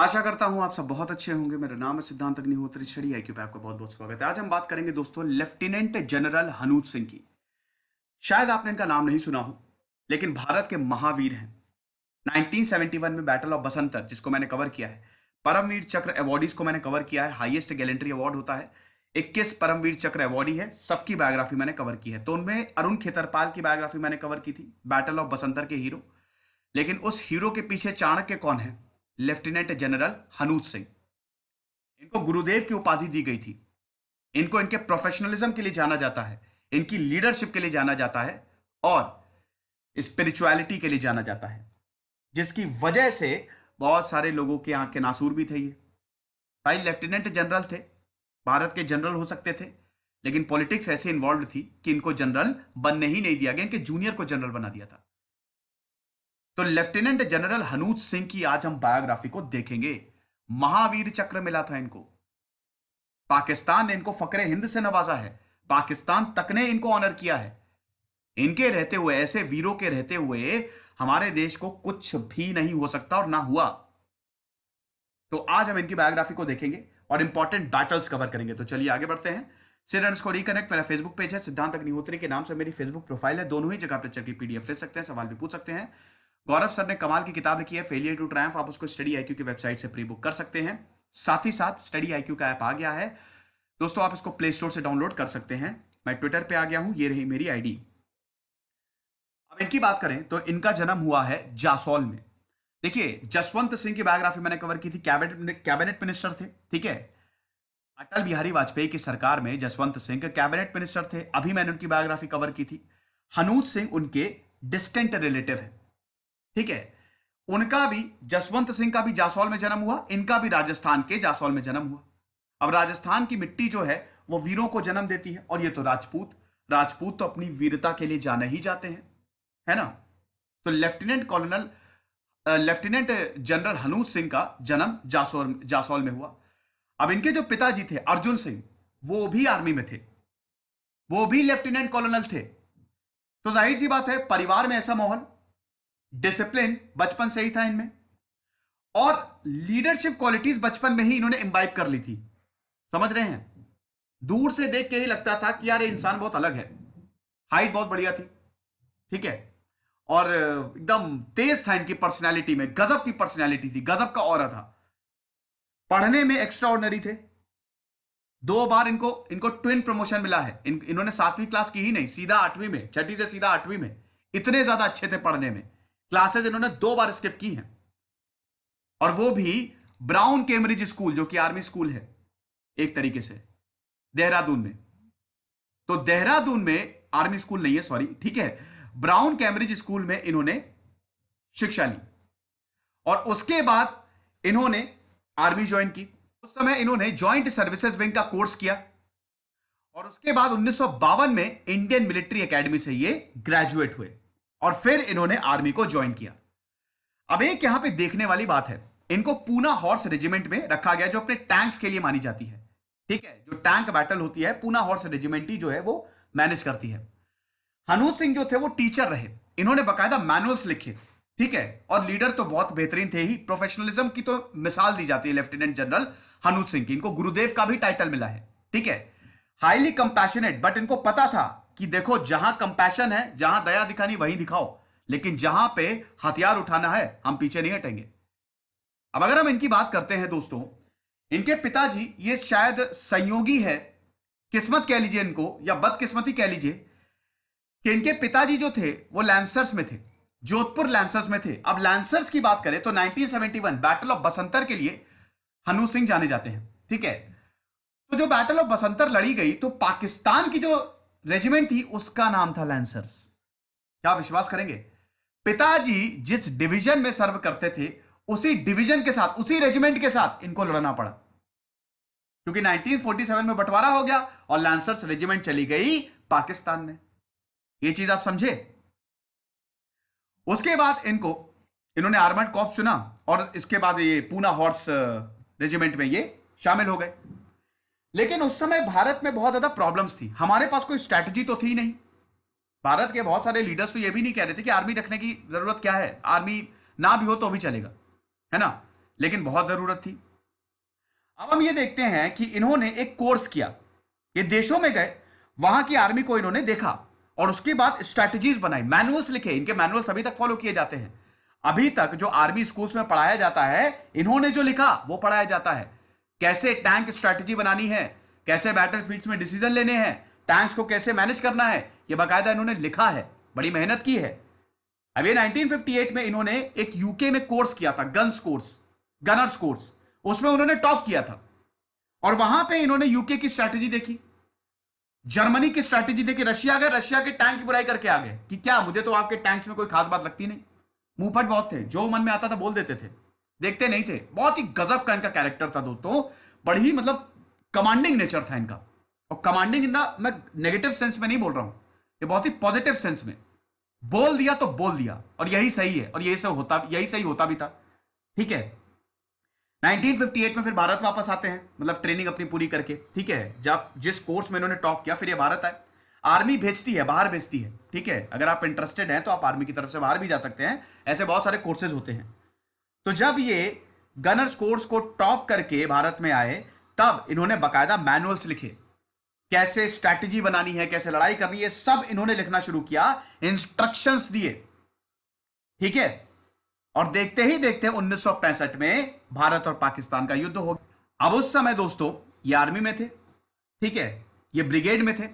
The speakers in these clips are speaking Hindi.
आशा करता हूं आप सब बहुत अच्छे होंगे मेरा नाम है सिद्धांत अग्निहोत्री छड़ी आई पे आपका बहुत बहुत स्वागत है आज हम बात करेंगे दोस्तों लेफ्टिनेंट जनरल हनूत सिंह की शायद आपने इनका नाम नहीं सुना हो लेकिन भारत के महावीर हैं 1971 में बैटल ऑफ बसंतर जिसको मैंने कवर किया है परमवीर चक्र अवार्डीज को मैंने कवर किया है हाइएस्ट गैलेंट्री अवार्ड होता है इक्कीस परमवीर चक्र अवार्डी है सबकी बायोग्राफी मैंने कवर की है तो उनमें अरुण खेतरपाल की बायोग्राफी मैंने कवर की थी बैटल ऑफ बसंतर के हीरो लेकिन उस हीरो के पीछे चाणक्य कौन है लेफ्टिनेंट जनरल हनूज सिंह इनको गुरुदेव की उपाधि दी गई थी इनको इनके प्रोफेशनलिज्म के लिए जाना जाता है इनकी लीडरशिप के लिए जाना जाता है और स्पिरिचुअलिटी के लिए जाना जाता है जिसकी वजह से बहुत सारे लोगों के आंखें नासूर भी थे ये भाई लेफ्टिनेंट जनरल थे भारत के जनरल हो सकते थे लेकिन पॉलिटिक्स ऐसे इन्वॉल्व थी कि इनको जनरल बनने ही नहीं दिया गया इनके जूनियर को जनरल बना दिया था तो लेफ्टिनेंट जनरल हनुज सिंह की आज हम बायोग्राफी को देखेंगे महावीर चक्र मिला था इनको पाकिस्तान ने इनको फकरे हिंद से नवाजा है पाकिस्तान तक ने इनको ऑनर किया है इनके रहते हुए ऐसे वीरों के रहते हुए हमारे देश को कुछ भी नहीं हो सकता और ना हुआ तो आज हम इनकी बायोग्राफी को देखेंगे और इंपॉर्टेंट बैटल्स कवर करेंगे तो चलिए आगे बढ़ते हैं सिडर्स को रिकनेक्ट मेरा फेसबुक पेज है सिद्धांत अग्निहोत्री के नाम से मेरी फेसबुक प्रोफाइल है दोनों ही जगह पर चल पीडीएफ ले सकते हैं सवाल भी पूछ सकते हैं गौरव सर ने कमाल की किताब लिखी है फेलियर टू ट्रायम्फ आप उसको स्टडी आईक्यू की वेबसाइट से प्री बुक कर सकते हैं साथ ही साथ स्टडी आईक्यू का ऐप आ गया है दोस्तों आप इसको प्ले स्टोर से डाउनलोड कर सकते हैं मैं ट्विटर पे आ गया हूं ये रही मेरी आईडी अब इनकी बात करें तो इनका जन्म हुआ है जासौल में देखिए जसवंत सिंह की बायोग्राफी मैंने कवर की थी कैबिनेट कैबिनेट मिनिस्टर थे ठीक है अटल बिहारी वाजपेयी की सरकार में जसवंत सिंह कैबिनेट मिनिस्टर थे अभी मैंने उनकी बायोग्राफी कवर की थी हनूज सिंह उनके डिस्टेंट रिलेटिव है ठीक है उनका भी जसवंत सिंह का भी जासौल में जन्म हुआ इनका भी राजस्थान के जासौल में जन्म हुआ अब राजस्थान की मिट्टी जो है वो वीरों को जन्म देती है और ये तो राजपूत राजपूत तो अपनी वीरता के लिए जाने ही जाते हैं है ना तो lieutenant colonel lieutenant general Hanut Singh का जन्म जासौल जासौल में हुआ अब इनके जो पिताजी थे अर्जुन सिंह वो भी आर्मी में थे वो भी लेफ्टिनेंट कॉलोनल थे तो जाहिर सी बात है परिवार में ऐसा माहौल डिसिप्लिन बचपन से ही था इनमें और लीडरशिप क्वालिटीज बचपन में ही इन्होंने इम्बाइब कर ली थी समझ रहे हैं दूर से देख के ही लगता था कि यार इंसान बहुत अलग है हाइट बहुत बढ़िया थी ठीक है और एकदम तेज था इनकी पर्सनालिटी में गजब की पर्सनालिटी थी गजब का और था पढ़ने में एक्स्ट्रा ऑर्डनरी थे दो बार इनको इनको ट्विन प्रमोशन मिला है इन, इन्होंने सातवीं क्लास की ही नहीं सीधा आठवीं में छठी से सीधा आठवीं में इतने ज्यादा अच्छे थे पढ़ने में क्लासेस इन्होंने दो बार स्किप की हैं और वो भी ब्राउन कैम्ब्रिज स्कूल जो कि आर्मी स्कूल है एक तरीके से देहरादून में तो देहरादून में आर्मी स्कूल नहीं है सॉरी ठीक है ब्राउन कैम्ब्रिज स्कूल में इन्होंने शिक्षा ली और उसके बाद इन्होंने आर्मी ज्वाइन की उस समय इन्होंने ज्वाइंट सर्विसेज विंग का कोर्स किया और उसके बाद उन्नीस में इंडियन मिलिट्री एकेडमी से ये ग्रेजुएट हुए और फिर इन्होंने आर्मी को ज्वाइन किया अब एक यहां पे देखने वाली बात है इनको पूना हॉर्स रेजिमेंट में रखा गया जो अपने टैंक्स के लिए मानी जाती है ठीक है जो टैंक बैटल होती है पूना हॉर्स रेजिमेंट ही जो है वो मैनेज करती है हनूज सिंह जो थे वो टीचर रहे इन्होंने बकायदा मैनुअल्स लिखे ठीक है और लीडर तो बहुत बेहतरीन थे ही प्रोफेशनलिज्म की तो मिसाल दी जाती है लेफ्टिनेंट जनरल हनूज सिंह की इनको गुरुदेव का भी टाइटल मिला है ठीक है हाईली कंपैशनेट बट इनको पता था कि देखो जहां कंपैशन है जहां दया दिखानी वहीं दिखाओ लेकिन जहां पे हथियार उठाना है हम पीछे नहीं हटेंगे अब अगर हम इनकी बात करते हैं दोस्तों इनके पिताजी ये शायद संयोगी है किस्मत कह लीजिए इनको या बदकिस्मती कह लीजिए कि इनके पिताजी जो थे वो लैंसर्स में थे जोधपुर लैंसर्स में थे अब लैंसर्स की बात करें तो 1971 बैटल ऑफ बसंतर के लिए हनु सिंह जाने जाते हैं ठीक है तो जो बैटल ऑफ बसंतर लड़ी गई तो पाकिस्तान की जो रेजिमेंट थी उसका नाम था लैंसर्स क्या विश्वास करेंगे पिताजी जिस डिवीजन में सर्व करते थे उसी डिवीजन के साथ उसी रेजिमेंट के साथ इनको लड़ना पड़ा क्योंकि 1947 में बंटवारा हो गया और लैंसर्स रेजिमेंट चली गई पाकिस्तान में यह चीज आप समझे उसके बाद इनको इन्होंने आर्मर्ड कॉप चुना और इसके बाद ये पूना हॉर्स रेजिमेंट में ये शामिल हो गए लेकिन उस समय भारत में बहुत ज्यादा प्रॉब्लम्स थी हमारे पास कोई स्ट्रैटेजी तो थी नहीं भारत के बहुत सारे लीडर्स तो ये भी नहीं कह रहे थे कि आर्मी रखने की जरूरत क्या है आर्मी ना भी हो तो भी चलेगा है ना लेकिन बहुत जरूरत थी अब हम ये देखते हैं कि इन्होंने एक कोर्स किया ये देशों में गए वहां की आर्मी को इन्होंने देखा और उसके बाद स्ट्रैटेजीज बनाई मैनुअल्स लिखे इनके मैनुअल्स अभी तक फॉलो किए जाते हैं अभी तक जो आर्मी स्कूल्स में पढ़ाया जाता है इन्होंने जो लिखा वो पढ़ाया जाता है कैसे टैंक स्ट्रैटेजी बनानी है कैसे बैटल फील्ड में डिसीजन लेने हैं टैंक्स को कैसे मैनेज करना है ये बाकायदा इन्होंने लिखा है बड़ी मेहनत की है अब ये 1958 में इन्होंने एक यूके में कोर्स किया था गन्स कोर्स गनर्स कोर्स उसमें उन्होंने टॉप किया था और वहां पे इन्होंने यूके की स्ट्रैटेजी देखी जर्मनी की स्ट्रैटेजी देखी रशिया गए रशिया के टैंक की बुराई करके आ गए कि क्या मुझे तो आपके टैंक्स में कोई खास बात लगती नहीं मुंहफट बहुत थे जो मन में आता था बोल देते थे देखते नहीं थे बहुत ही गजब का इनका कैरेक्टर था दोस्तों बड़ी ही मतलब कमांडिंग नेचर था इनका और कमांडिंग इन द मैं नेगेटिव सेंस में नहीं बोल रहा हूं ये बहुत ही पॉजिटिव सेंस में बोल दिया तो बोल दिया और यही सही है और यही से होता यही सही होता भी था ठीक है 1958 में फिर भारत वापस आते हैं मतलब ट्रेनिंग अपनी पूरी करके ठीक है जब जिस कोर्स में इन्होंने टॉप किया फिर ये भारत आए आर्मी भेजती है बाहर भेजती है ठीक है अगर आप इंटरेस्टेड हैं तो आप आर्मी की तरफ से बाहर भी जा सकते हैं ऐसे बहुत सारे कोर्सेज होते हैं तो जब ये गनर्स कोर्स को टॉप करके भारत में आए तब इन्होंने बकायदा मैनुअल्स लिखे कैसे स्ट्रैटेजी बनानी है कैसे लड़ाई करनी है सब इन्होंने लिखना शुरू किया इंस्ट्रक्शंस दिए ठीक है और देखते ही देखते उन्नीस में भारत और पाकिस्तान का युद्ध हो गया अब उस समय दोस्तों ये आर्मी में थे ठीक है ये ब्रिगेड में थे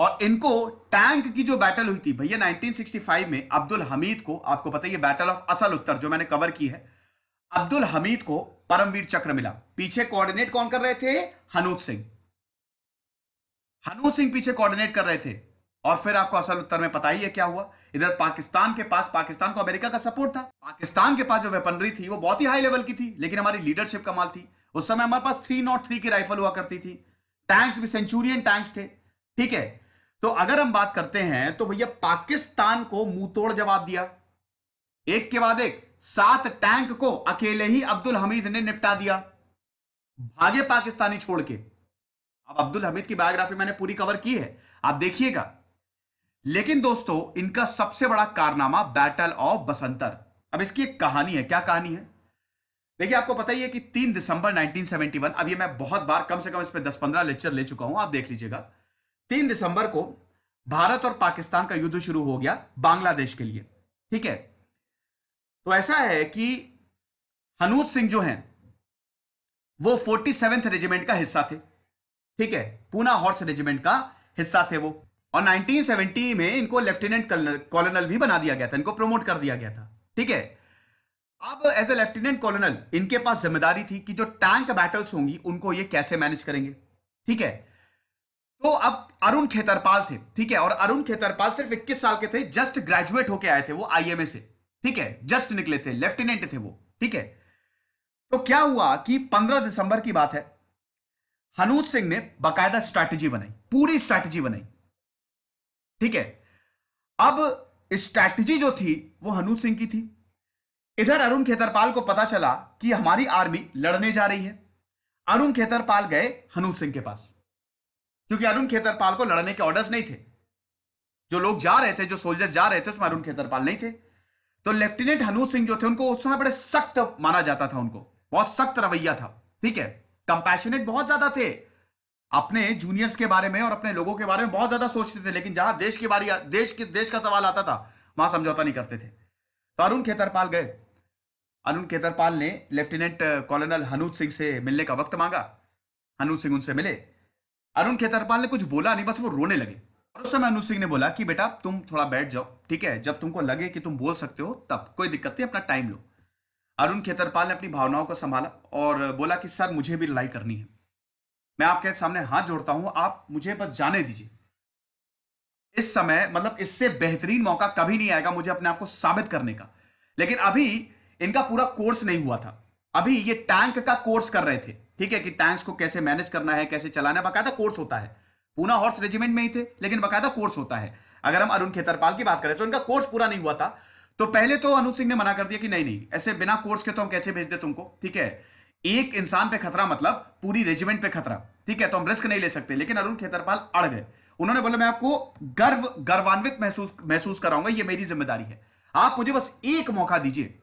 और इनको टैंक की जो बैटल हुई थी भैया 1965 में अब्दुल हमीद को आपको पता है बैटल ऑफ असल उत्तर जो मैंने कवर की है अब्दुल हमीद को परमवीर चक्र मिला पीछे कोऑर्डिनेट कौन कर रहे थे हनूत सिंह हनूत सिंह पीछे कोऑर्डिनेट कर रहे थे और फिर आपको असल उत्तर में पता ही है क्या हुआ इधर पाकिस्तान के पास पाकिस्तान को अमेरिका का सपोर्ट था पाकिस्तान के पास जो वेपनरी थी वो बहुत ही हाई लेवल की थी लेकिन हमारी लीडरशिप कमाल थी उस समय हमारे पास थ्री नॉट थ्री की राइफल हुआ करती थी टैंक्स भी सेंचुरियन टैंक्स थे ठीक है तो अगर हम बात करते हैं तो भैया पाकिस्तान को मुंह तोड़ जवाब दिया एक के बाद एक सात टैंक को अकेले ही अब्दुल हमीद ने निपटा दिया भागे पाकिस्तानी छोड़ के अब अब्दुल हमीद की बायोग्राफी मैंने पूरी कवर की है आप देखिएगा लेकिन दोस्तों इनका सबसे बड़ा कारनामा बैटल ऑफ बसंतर अब इसकी एक कहानी है क्या कहानी है देखिए आपको पता ही है कि तीन दिसंबर 1971 अब ये मैं बहुत बार कम से कम इस पर दस पंद्रह लेक्चर ले चुका हूं आप देख लीजिएगा तीन दिसंबर को भारत और पाकिस्तान का युद्ध शुरू हो गया बांग्लादेश के लिए ठीक है तो ऐसा है कि हनूज सिंह जो हैं वो फोर्टी सेवेंथ रेजिमेंट का हिस्सा थे ठीक है पूना हॉर्स रेजिमेंट का हिस्सा थे वो और 1970 में इनको लेफ्टिनेंट कॉलोनल भी बना दिया गया था इनको प्रमोट कर दिया गया था ठीक है अब एज ए लेफ्टिनेंट कॉलोनल इनके पास जिम्मेदारी थी कि जो टैंक बैटल्स होंगी उनको ये कैसे मैनेज करेंगे ठीक है तो अब अरुण खेतरपाल थे ठीक है और अरुण खेतरपाल सिर्फ 21 साल के थे जस्ट ग्रेजुएट होके आए थे वो आईएमए से ठीक है जस्ट निकले थे लेफ्टिनेंट थे वो ठीक है तो क्या हुआ कि 15 दिसंबर की बात है हनूज सिंह ने बकायदा स्ट्रैटेजी बनाई पूरी स्ट्रैटेजी बनाई ठीक है अब स्ट्रैटेजी जो थी वो हनूज सिंह की थी इधर अरुण खेतरपाल को पता चला कि हमारी आर्मी लड़ने जा रही है अरुण खेतरपाल गए हनूज सिंह के पास क्योंकि अरुण खेतरपाल को लड़ने के ऑर्डर्स नहीं थे जो लोग जा रहे थे जो सोल्जर जा रहे थे उसमें अरुण खेतरपाल नहीं थे तो लेफ्टिनेंट हनूज सिंह जो थे उनको उस समय बड़े सख्त माना जाता था उनको बहुत सख्त रवैया था ठीक है कंपैशनेट बहुत ज्यादा थे अपने जूनियर्स के बारे में और अपने लोगों के बारे में बहुत ज्यादा सोचते थे लेकिन जहां देश की बारी देश के देश का सवाल आता था वहां समझौता नहीं करते थे तो अरुण खेतरपाल गए अरुण खेतरपाल ने लेफ्टिनेंट कॉलोनल हनूज सिंह से मिलने का वक्त मांगा हनूज सिंह उनसे मिले अरुण खेतरपाल ने कुछ बोला नहीं बस वो रोने लगे और उस समय अनुज सिंह ने बोला कि बेटा तुम थोड़ा बैठ जाओ ठीक है जब तुमको लगे कि तुम बोल सकते हो तब कोई दिक्कत नहीं अपना टाइम लो अरुण खेतरपाल ने अपनी भावनाओं को संभाला और बोला कि सर मुझे भी लड़ाई करनी है मैं आपके सामने हाथ जोड़ता हूं आप मुझे बस जाने दीजिए इस समय मतलब इससे बेहतरीन मौका कभी नहीं आएगा मुझे अपने आप को साबित करने का लेकिन अभी इनका पूरा कोर्स नहीं हुआ था अभी ये टैंक का कोर्स कर रहे थे ठीक है कि टैंक्स को कैसे मैनेज करना है कैसे चलाना है बकायदा कोर्स होता है पूना हॉर्स रेजिमेंट में ही थे लेकिन बकायदा कोर्स होता है अगर हम अरुण खेतरपाल की बात करें तो इनका कोर्स पूरा नहीं हुआ था तो पहले तो अनुज सिंह ने मना कर दिया कि नहीं नहीं ऐसे बिना कोर्स के तो हम कैसे भेज दे तुमको ठीक है एक इंसान पे खतरा मतलब पूरी रेजिमेंट पे खतरा ठीक है तो हम रिस्क नहीं ले सकते लेकिन अरुण खेतरपाल अड़ गए उन्होंने बोला मैं आपको गर्व गर्वान्वित महसूस महसूस कराऊंगा ये मेरी जिम्मेदारी है आप मुझे बस एक मौका दीजिए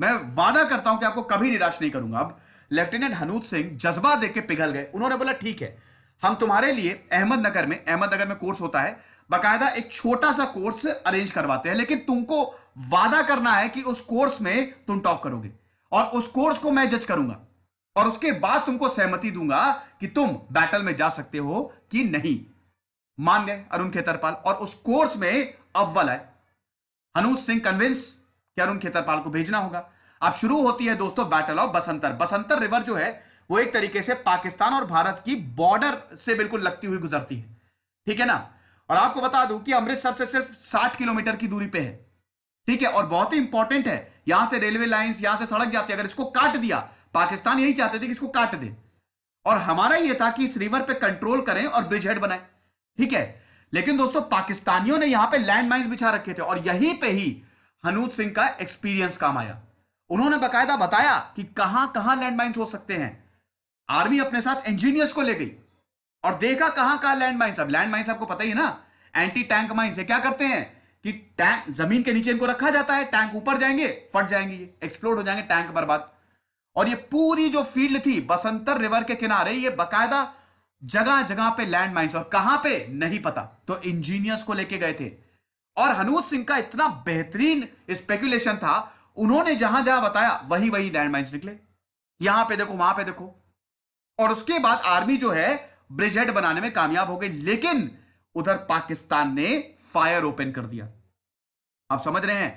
मैं वादा करता हूं कि आपको कभी निराश नहीं करूंगा अब लेफ्टिनेंट हनूत सिंह जज्बा देख के पिघल गए उन्होंने बोला ठीक है हम तुम्हारे लिए अहमदनगर में अहमदनगर में कोर्स होता है बाकायदा एक छोटा सा कोर्स अरेंज करवाते हैं लेकिन तुमको वादा करना है कि उस कोर्स में तुम टॉप करोगे और उस कोर्स को मैं जज करूंगा और उसके बाद तुमको सहमति दूंगा कि तुम बैटल में जा सकते हो कि नहीं मान गए अरुण खेतरपाल और उस कोर्स में अव्वल है हनूज सिंह कन्विंस कि अरुण खेतरपाल को भेजना होगा अब शुरू होती है दोस्तों battle of Basantar Basantar river जो है वो एक तरीके से पाकिस्तान और भारत की बॉर्डर से बिल्कुल लगती हुई गुजरती है ठीक है ना और आपको बता दूं कि अमृतसर से सिर्फ 60 किलोमीटर की दूरी पे है ठीक है और बहुत ही इंपॉर्टेंट है यहां से रेलवे लाइंस यहां से सड़क जाती है अगर इसको काट दिया पाकिस्तान यही चाहते थे कि इसको काट दे और हमारा यह था कि इस रिवर पे कंट्रोल करें और ब्रिज हेड बनाए ठीक है लेकिन दोस्तों पाकिस्तानियों ने यहां पर लैंड बिछा रखे थे और यहीं पे ही हनूत सिंह का एक्सपीरियंस काम आया उन्होंने बकायदा बताया कि कहां कहां लैंडमाइंस हो सकते हैं आर्मी अपने साथ इंजीनियर्स को ले गई और देखा कहां कहां लैंडमाइंस अब लैंडमाइंस आपको पता ही है ना एंटी टैंक माइंस क्या करते हैं कि टैंक जमीन के नीचे इनको रखा जाता है टैंक ऊपर जाएंगे फट जाएंगे एक्सप्लोर एक्सप्लोड हो जाएंगे टैंक बर्बाद और ये पूरी जो फील्ड थी बसंतर रिवर के किनारे ये बकायदा जगह जगह पे लैंड माइन्स और कहां पे नहीं पता तो इंजीनियर्स को लेके गए थे और हनूत सिंह का इतना बेहतरीन स्पेकुलेशन था उन्होंने जहां जहां बताया वही वही लैंड माइन्स निकले यहां पे देखो वहां पे देखो और उसके बाद आर्मी जो है ब्रिजेड बनाने में कामयाब हो गई लेकिन उधर पाकिस्तान ने फायर ओपन कर दिया आप समझ रहे हैं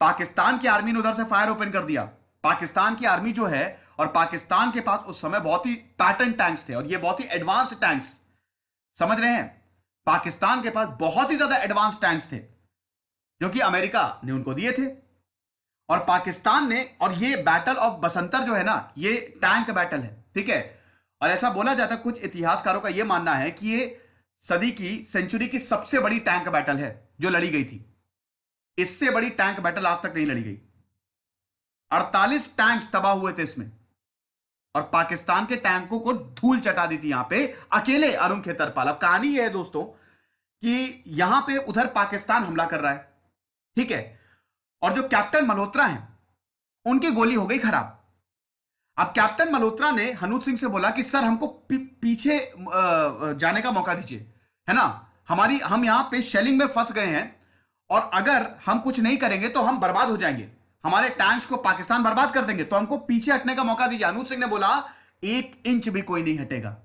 पाकिस्तान की आर्मी ने उधर से फायर ओपन कर दिया पाकिस्तान की आर्मी जो है और पाकिस्तान के पास उस समय बहुत ही पैटर्न टैंक्स थे और ये बहुत ही एडवांस टैंक्स समझ रहे हैं पाकिस्तान के पास बहुत ही ज्यादा एडवांस टैंक्स थे जो कि अमेरिका ने उनको दिए थे और पाकिस्तान ने और ये बैटल ऑफ बसंतर जो है ना ये टैंक बैटल है ठीक है और ऐसा बोला जाता है कुछ इतिहासकारों का यह मानना है कि ये सदी की सेंचुरी की सबसे बड़ी टैंक बैटल है जो लड़ी गई थी इससे बड़ी टैंक बैटल आज तक नहीं लड़ी गई 48 टैंक्स तबाह हुए थे इसमें और पाकिस्तान के टैंकों को धूल चटा दी थी यहां पे अकेले अरुण खेतरपाल अब कहानी यह है दोस्तों कि यहां पे उधर पाकिस्तान हमला कर रहा है ठीक है और जो कैप्टन मल्होत्रा है उनकी गोली हो गई खराब अब कैप्टन मल्होत्रा ने हनुज सिंह से बोला कि सर हमको पीछे जाने का मौका दीजिए है ना हमारी हम यहां पे शेलिंग में फंस गए हैं और अगर हम कुछ नहीं करेंगे तो हम बर्बाद हो जाएंगे हमारे टैंक्स को पाकिस्तान बर्बाद कर देंगे तो हमको पीछे हटने का मौका दीजिए अनुज सिंह ने बोला एक इंच भी कोई नहीं हटेगा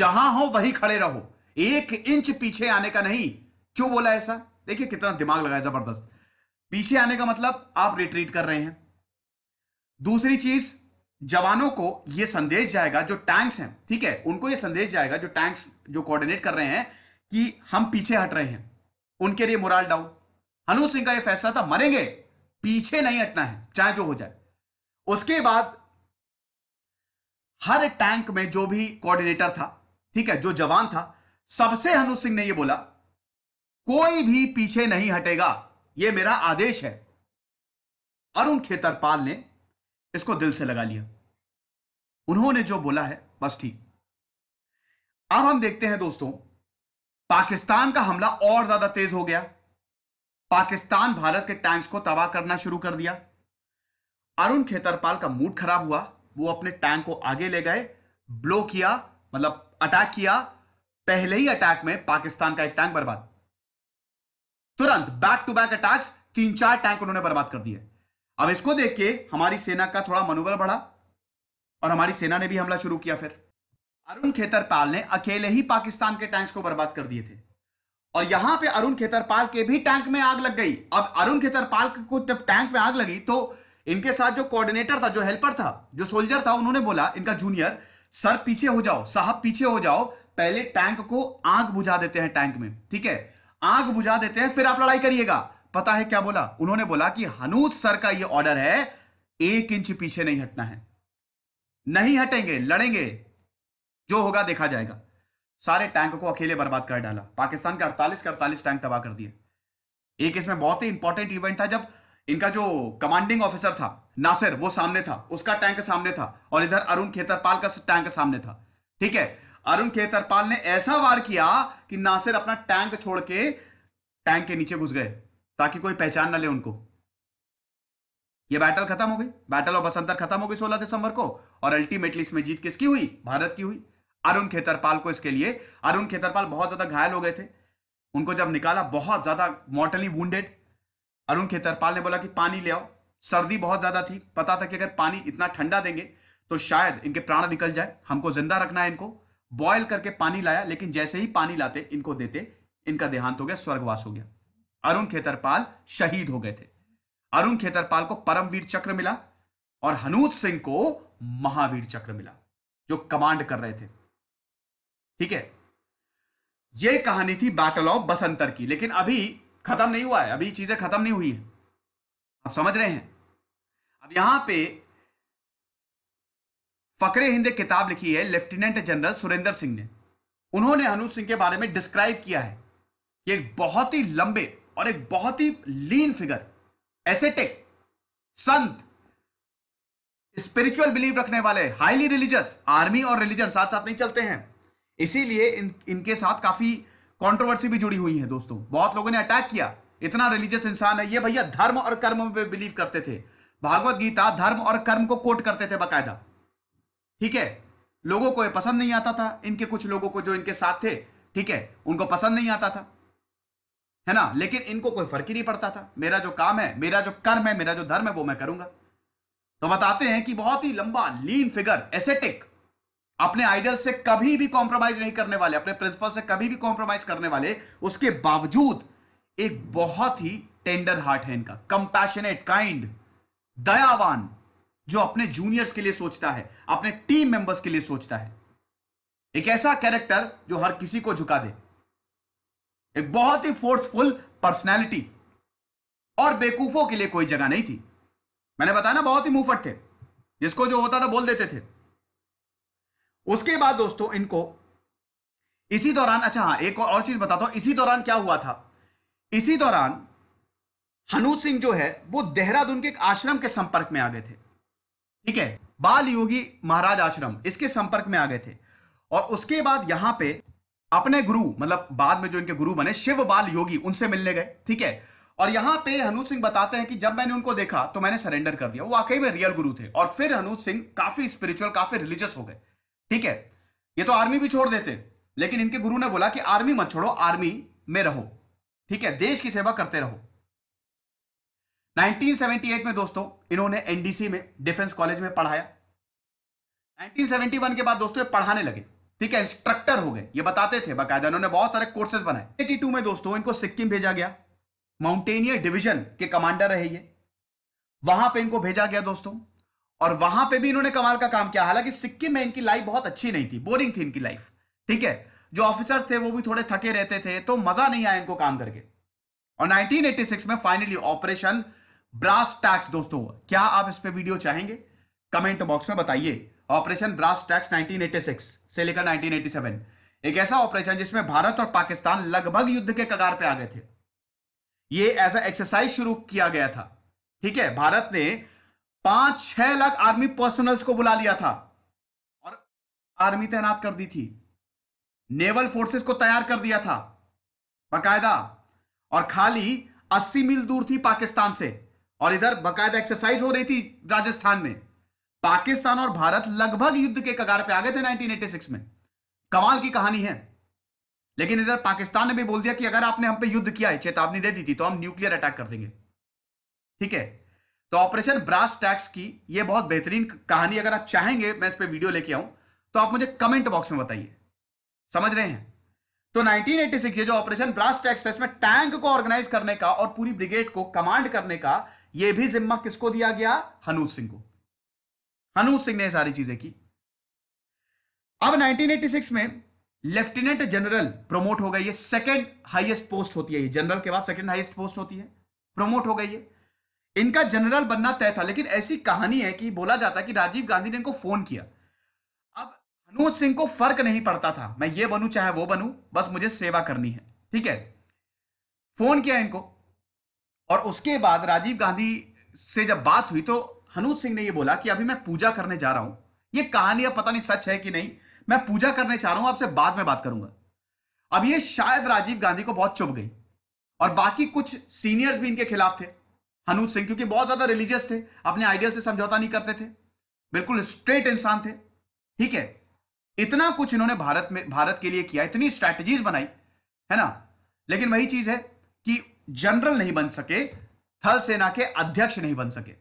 जहां हो वही खड़े रहो एक इंच पीछे आने का नहीं क्यों बोला ऐसा देखिए कितना दिमाग लगाया जबरदस्त पीछे आने का मतलब आप रिट्रीट कर रहे हैं दूसरी चीज जवानों को यह संदेश जाएगा जो टैंक्स हैं ठीक है उनको यह संदेश जाएगा जो टैंक्स जो कोऑर्डिनेट कर रहे हैं कि हम पीछे हट रहे हैं उनके लिए मोराल डाउन हनु सिंह का यह फैसला था मरेंगे पीछे नहीं हटना है चाहे जो हो जाए उसके बाद हर टैंक में जो भी कोऑर्डिनेटर था ठीक है जो जवान था सबसे हनु सिंह ने यह बोला कोई भी पीछे नहीं हटेगा यह मेरा आदेश है अरुण खेतरपाल ने इसको दिल से लगा लिया उन्होंने जो बोला है बस ठीक अब हम देखते हैं दोस्तों पाकिस्तान का हमला और ज्यादा तेज हो गया पाकिस्तान भारत के टैंक्स को तबाह करना शुरू कर दिया अरुण खेतरपाल का मूड खराब हुआ वो अपने टैंक को आगे ले गए ब्लो किया मतलब अटैक किया पहले ही अटैक में पाकिस्तान का एक टैंक बर्बाद तुरंत बैक टू बैक अटैक्स तीन चार टैंक उन्होंने बर्बाद कर दिए अब इसको देख के हमारी सेना का थोड़ा मनोबल बढ़ा और हमारी सेना ने भी हमला शुरू किया फिर अरुण खेतरपाल ने अकेले ही पाकिस्तान के टैंक्स को बर्बाद कर दिए थे और यहां पे अरुण खेतरपाल के भी टैंक में आग लग गई अब अरुण खेतरपाल को जब टैंक में आग लगी तो इनके साथ जो कोऑर्डिनेटर था जो हेल्पर था जो सोल्जर था उन्होंने बोला इनका जूनियर सर पीछे हो जाओ साहब पीछे हो जाओ पहले टैंक को आग बुझा देते हैं टैंक में ठीक है आग बुझा देते हैं फिर आप लड़ाई करिएगा पता है क्या बोला उन्होंने बोला कि हनूत सर का यह ऑर्डर है एक इंच पीछे नहीं हटना है नहीं हटेंगे लड़ेंगे जो होगा देखा जाएगा सारे टैंक को अकेले बर्बाद कर डाला पाकिस्तान के अड़तालीस के अड़तालीस टैंक तबाह कर दिए एक इसमें बहुत ही इंपॉर्टेंट इवेंट था जब इनका जो कमांडिंग ऑफिसर था नासिर वो सामने था उसका टैंक सामने था और इधर अरुण खेतरपाल का टैंक सामने था ठीक है अरुण खेतरपाल ने ऐसा वार किया कि नासिर अपना टैंक छोड़ के टैंक के नीचे घुस गए ताकि कोई पहचान ना ले उनको ये बैटल खत्म हो गई बैटल ऑफ बसंतर खत्म हो गई 16 दिसंबर को और अल्टीमेटली इसमें जीत किसकी हुई भारत की हुई अरुण खेतरपाल को इसके लिए अरुण खेतरपाल बहुत ज्यादा घायल हो गए थे उनको जब निकाला बहुत ज्यादा मॉर्टली वेड अरुण खेतरपाल ने बोला कि पानी ले आओ सर्दी बहुत ज्यादा थी पता था कि अगर पानी इतना ठंडा देंगे तो शायद इनके प्राण निकल जाए हमको जिंदा रखना है इनको बॉयल करके पानी लाया लेकिन जैसे ही पानी लाते इनको देते इनका देहांत हो गया स्वर्गवास हो गया अरुण खेतरपाल शहीद हो गए थे अरुण खेतरपाल को परमवीर चक्र मिला और हनूत सिंह को महावीर चक्र मिला जो कमांड कर रहे थे ठीक है यह कहानी थी बैटल ऑफ बसंतर की लेकिन अभी खत्म नहीं हुआ है अभी चीजें खत्म नहीं हुई है आप समझ रहे हैं अब यहां पे फकरे हिंद एक किताब लिखी है लेफ्टिनेंट जनरल सुरेंद्र सिंह ने उन्होंने हनूज सिंह के बारे में डिस्क्राइब किया है कि एक बहुत ही लंबे और एक बहुत ही लीन फिगर एसेटिक संत स्पिरिचुअल बिलीव रखने वाले हाईली रिलीजियस आर्मी और रिलीजन साथ साथ नहीं चलते हैं इसीलिए इन इनके साथ काफी कंट्रोवर्सी भी जुड़ी हुई है दोस्तों बहुत लोगों ने अटैक किया इतना रिलीजियस इंसान है ये भैया धर्म और कर्म में बिलीव करते थे भागवत गीता धर्म और कर्म को कोट करते थे बाकायदा ठीक है लोगों को ये पसंद नहीं आता था इनके कुछ लोगों को जो इनके साथ थे ठीक है उनको पसंद नहीं आता था है ना लेकिन इनको कोई फर्क ही नहीं पड़ता था मेरा जो काम है मेरा जो कर्म है मेरा जो धर्म है वो मैं करूंगा तो बताते हैं कि बहुत ही लंबा लीन फिगर एसेटिक अपने आइडल से कभी भी कॉम्प्रोमाइज नहीं करने वाले अपने प्रिंसिपल से कभी भी कॉम्प्रोमाइज करने वाले उसके बावजूद एक बहुत ही टेंडर हार्ट है इनका कंपैशनेट काइंड दयावान जो अपने जूनियर्स के लिए सोचता है अपने टीम मेंबर्स के लिए सोचता है एक ऐसा कैरेक्टर जो हर किसी को झुका दे एक बहुत ही फोर्सफुल पर्सनैलिटी और बेकूफों के लिए कोई जगह नहीं थी मैंने बताया ना बहुत ही मुंहफट थे जिसको जो होता था बोल देते थे उसके बाद दोस्तों इनको इसी दौरान अच्छा हाँ एक और चीज बताता हूं इसी दौरान क्या हुआ था इसी दौरान हनु सिंह जो है वो देहरादून के एक आश्रम के संपर्क में आ गए थे ठीक है बाल योगी महाराज आश्रम इसके संपर्क में आ गए थे और उसके बाद यहां पे अपने गुरु मतलब बाद में जो इनके गुरु बने शिव बाल योगी उनसे मिलने गए ठीक है और यहां पे हनुज सिंह बताते हैं कि जब मैंने उनको देखा तो मैंने सरेंडर कर दिया वो वाकई में रियल गुरु थे और फिर हनुज सिंह काफी स्पिरिचुअल काफी रिलीजियस हो गए ठीक है ये तो आर्मी भी छोड़ देते लेकिन इनके गुरु ने बोला कि आर्मी मत छोड़ो आर्मी में रहो ठीक है देश की सेवा करते रहो 1978 में दोस्तों इन्होंने एनडीसी में डिफेंस कॉलेज में पढ़ाया 1971 के बाद दोस्तों ये पढ़ाने लगे ठीक है इंस्ट्रक्टर हो गए ये बताते थे बकायदा इन्होंने बहुत सारे कोर्सेज बनाए 82 में दोस्तों इनको सिक्किम भेजा गया माउंटेनियर डिवीजन के कमांडर रहे ये वहां पे इनको भेजा गया दोस्तों और वहां पे भी इन्होंने कमाल का काम किया हालांकि सिक्किम में इनकी लाइफ बहुत अच्छी नहीं थी बोरिंग थी इनकी लाइफ ठीक है जो ऑफिसर्स थे वो भी थोड़े थके रहते थे तो मजा नहीं आया इनको काम करके और 1986 में फाइनली ऑपरेशन ब्रास टैक्स दोस्तों क्या आप इस पर वीडियो चाहेंगे कमेंट बॉक्स में बताइए ऑपरेशन ब्रास टैक्स 1986 से लेकर 1987 एक ऐसा ऑपरेशन जिसमें भारत और पाकिस्तान लगभग युद्ध के कगार पे आ गए थे ये एज एक्सरसाइज शुरू किया गया था ठीक है भारत ने पांच छह लाख आर्मी पर्सनल्स को बुला लिया था और आर्मी तैनात कर दी थी नेवल फोर्सेस को तैयार कर दिया था बाकायदा और खाली अस्सी मील दूर थी पाकिस्तान से और इधर बकायदा एक्सरसाइज हो रही थी राजस्थान में पाकिस्तान और भारत लगभग युद्ध के कगार पे आ गए थे 1986 में कमाल की कहानी है लेकिन इधर पाकिस्तान ने भी बोल दिया कि अगर आपने हम पे युद्ध किया है चेतावनी दे दी थी तो हम न्यूक्लियर अटैक कर देंगे ठीक है तो ऑपरेशन ब्रास टैक्स की ये बहुत बेहतरीन कहानी अगर आप चाहेंगे मैं इस पर वीडियो लेके आऊं तो आप मुझे कमेंट बॉक्स में बताइए समझ रहे हैं तो 1986 ये जो ऑपरेशन ब्रास टैक्स था इसमें टैंक को ऑर्गेनाइज करने का और पूरी ब्रिगेड को कमांड करने का यह भी जिम्मा किसको दिया गया हनूज सिंह को हनूज सिंह ने सारी चीजें की अब 1986 में लेफ्टिनेंट जनरल प्रमोट हो गई है सेकंड हाईएस्ट पोस्ट होती है ये जनरल के बाद सेकंड हाईएस्ट पोस्ट होती है प्रमोट हो गई है इनका जनरल बनना तय था लेकिन ऐसी कहानी है कि बोला जाता कि राजीव गांधी ने इनको फोन किया अब हनूज सिंह को फर्क नहीं पड़ता था मैं ये बनू चाहे वो बनू बस मुझे सेवा करनी है ठीक है फोन किया इनको और उसके बाद राजीव गांधी से जब बात हुई तो हनूज सिंह ने यह बोला कि अभी मैं पूजा करने जा रहा हूं यह कहानी अब पता नहीं सच है कि नहीं मैं पूजा करने चाह रहा हूं आपसे बाद में बात करूंगा अब ये शायद राजीव गांधी को बहुत चुभ गई और बाकी कुछ सीनियर्स भी इनके खिलाफ थे हनूज सिंह क्योंकि बहुत ज्यादा रिलीजियस थे अपने आइडियल से समझौता नहीं करते थे बिल्कुल स्ट्रेट इंसान थे ठीक है इतना कुछ इन्होंने भारत में भारत के लिए किया इतनी स्ट्रैटेजीज बनाई है ना लेकिन वही चीज है जनरल नहीं बन सके थल सेना के अध्यक्ष नहीं बन सके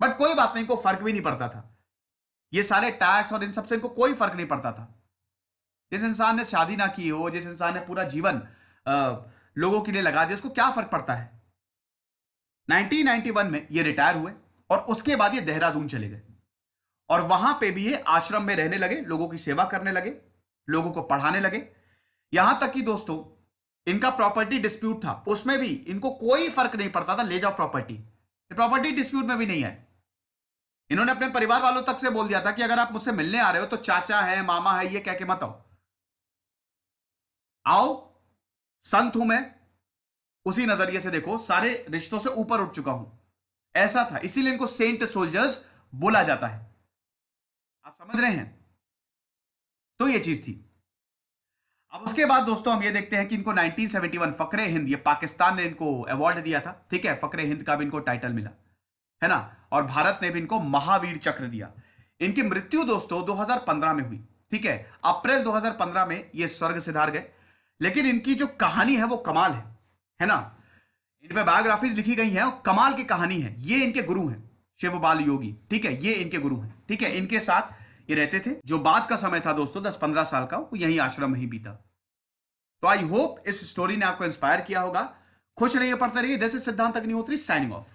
बट कोई बात नहीं को फर्क भी नहीं पड़ता था ये सारे टैक्स और इन सबसे इनको कोई फर्क नहीं पड़ता था जिस इंसान ने शादी ना की हो जिस इंसान ने पूरा जीवन आ, लोगों के लिए लगा दिया उसको क्या फर्क पड़ता है 1991 में ये रिटायर हुए और उसके बाद ये देहरादून चले गए और वहां पे भी ये आश्रम में रहने लगे लोगों की सेवा करने लगे लोगों को पढ़ाने लगे यहां तक कि दोस्तों इनका प्रॉपर्टी डिस्प्यूट था उसमें भी इनको कोई फर्क नहीं पड़ता था ले जाओ प्रॉपर्टी प्रॉपर्टी डिस्प्यूट में भी नहीं है इन्होंने अपने परिवार वालों तक से बोल दिया था कि अगर आप मुझसे मिलने आ रहे हो तो चाचा है मामा है ये कह के मत आओ आओ संत हूं मैं उसी नजरिए से देखो सारे रिश्तों से ऊपर उठ चुका हूं ऐसा था इसीलिए इनको सेंट सोल्जर्स बोला जाता है आप समझ रहे हैं तो ये चीज थी अब उसके बाद दोस्तों हम ये देखते हैं कि इनको 1971 फकरे हिंद ये पाकिस्तान ने इनको अवार्ड दिया था ठीक है फकरे हिंद का भी इनको टाइटल मिला है ना और भारत ने भी इनको महावीर चक्र दिया इनकी मृत्यु दोस्तों 2015 में हुई ठीक है अप्रैल 2015 में ये स्वर्ग सिधार गए लेकिन इनकी जो कहानी है वो कमाल है है ना इनपे बायोग्राफीज लिखी गई है और कमाल की कहानी है ये इनके गुरु हैं शिवबाल योगी ठीक है ये इनके गुरु हैं ठीक है इनके साथ ये रहते थे जो बाद का समय था दोस्तों दस पंद्रह साल का वो यही आश्रम में ही बीता तो आई होप इस स्टोरी ने आपको इंस्पायर किया होगा खुश रहिए पढ़ते रहिए जैसे सिद्धांत अग्निहोत्री साइनिंग ऑफ